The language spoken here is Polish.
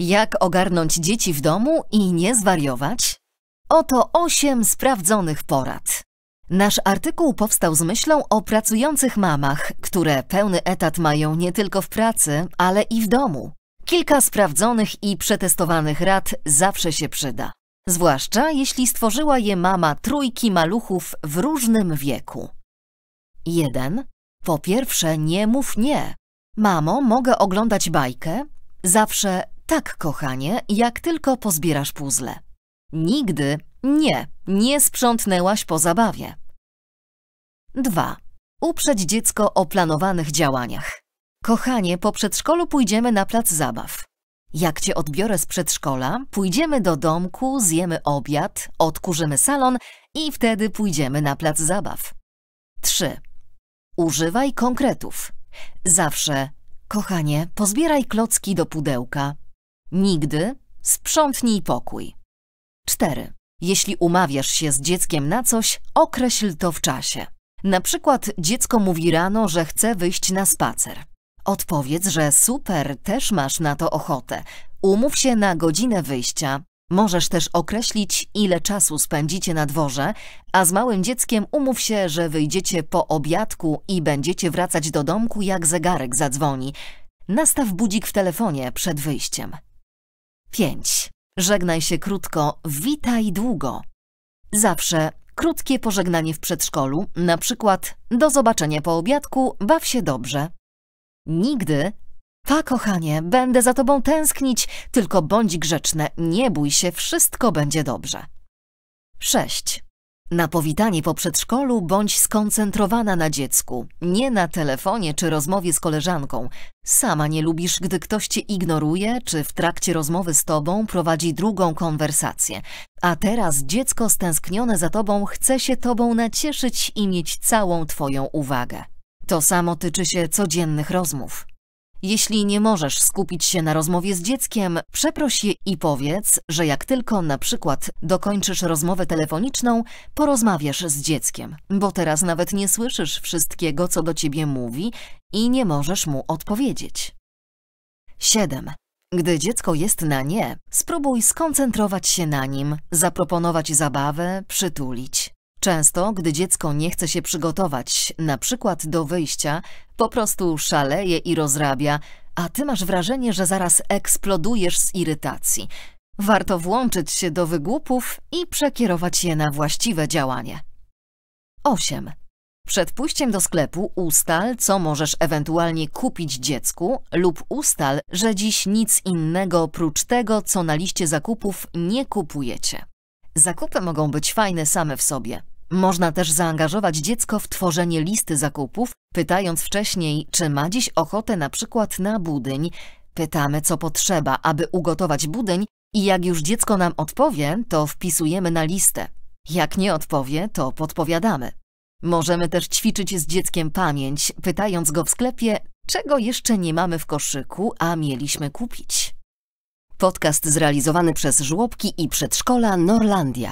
Jak ogarnąć dzieci w domu i nie zwariować? Oto 8 sprawdzonych porad. Nasz artykuł powstał z myślą o pracujących mamach, które pełny etat mają nie tylko w pracy, ale i w domu. Kilka sprawdzonych i przetestowanych rad zawsze się przyda. Zwłaszcza jeśli stworzyła je mama trójki maluchów w różnym wieku. 1. Po pierwsze, nie mów nie. Mamo, mogę oglądać bajkę? Zawsze tak, kochanie, jak tylko pozbierasz puzzle. Nigdy nie, nie sprzątnęłaś po zabawie. 2. Uprzeć dziecko o planowanych działaniach. Kochanie, po przedszkolu pójdziemy na plac zabaw. Jak cię odbiorę z przedszkola, pójdziemy do domku, zjemy obiad, odkurzymy salon i wtedy pójdziemy na plac zabaw. 3. Używaj konkretów. Zawsze, kochanie, pozbieraj klocki do pudełka, Nigdy sprzątnij pokój. 4. Jeśli umawiasz się z dzieckiem na coś, określ to w czasie. Na przykład dziecko mówi rano, że chce wyjść na spacer. Odpowiedz, że super, też masz na to ochotę. Umów się na godzinę wyjścia. Możesz też określić, ile czasu spędzicie na dworze, a z małym dzieckiem umów się, że wyjdziecie po obiadku i będziecie wracać do domku, jak zegarek zadzwoni. Nastaw budzik w telefonie przed wyjściem. 5. Żegnaj się krótko, witaj długo. Zawsze krótkie pożegnanie w przedszkolu, na przykład do zobaczenia po obiadku, baw się dobrze. Nigdy pa kochanie, będę za tobą tęsknić, tylko bądź grzeczne, nie bój się, wszystko będzie dobrze. 6. Na powitanie po przedszkolu bądź skoncentrowana na dziecku, nie na telefonie czy rozmowie z koleżanką. Sama nie lubisz, gdy ktoś cię ignoruje, czy w trakcie rozmowy z tobą prowadzi drugą konwersację. A teraz dziecko stęsknione za tobą chce się tobą nacieszyć i mieć całą twoją uwagę. To samo tyczy się codziennych rozmów. Jeśli nie możesz skupić się na rozmowie z dzieckiem, przeproś je i powiedz, że jak tylko na przykład dokończysz rozmowę telefoniczną, porozmawiasz z dzieckiem, bo teraz nawet nie słyszysz wszystkiego, co do ciebie mówi i nie możesz mu odpowiedzieć. 7. Gdy dziecko jest na nie, spróbuj skoncentrować się na nim, zaproponować zabawę, przytulić. Często, gdy dziecko nie chce się przygotować, na przykład do wyjścia, po prostu szaleje i rozrabia, a ty masz wrażenie, że zaraz eksplodujesz z irytacji. Warto włączyć się do wygłupów i przekierować je na właściwe działanie. 8. Przed pójściem do sklepu ustal, co możesz ewentualnie kupić dziecku lub ustal, że dziś nic innego oprócz tego, co na liście zakupów nie kupujecie. Zakupy mogą być fajne same w sobie, można też zaangażować dziecko w tworzenie listy zakupów, pytając wcześniej, czy ma dziś ochotę na przykład na budyń. Pytamy, co potrzeba, aby ugotować budyń i jak już dziecko nam odpowie, to wpisujemy na listę. Jak nie odpowie, to podpowiadamy. Możemy też ćwiczyć z dzieckiem pamięć, pytając go w sklepie, czego jeszcze nie mamy w koszyku, a mieliśmy kupić. Podcast zrealizowany przez żłobki i przedszkola Norlandia.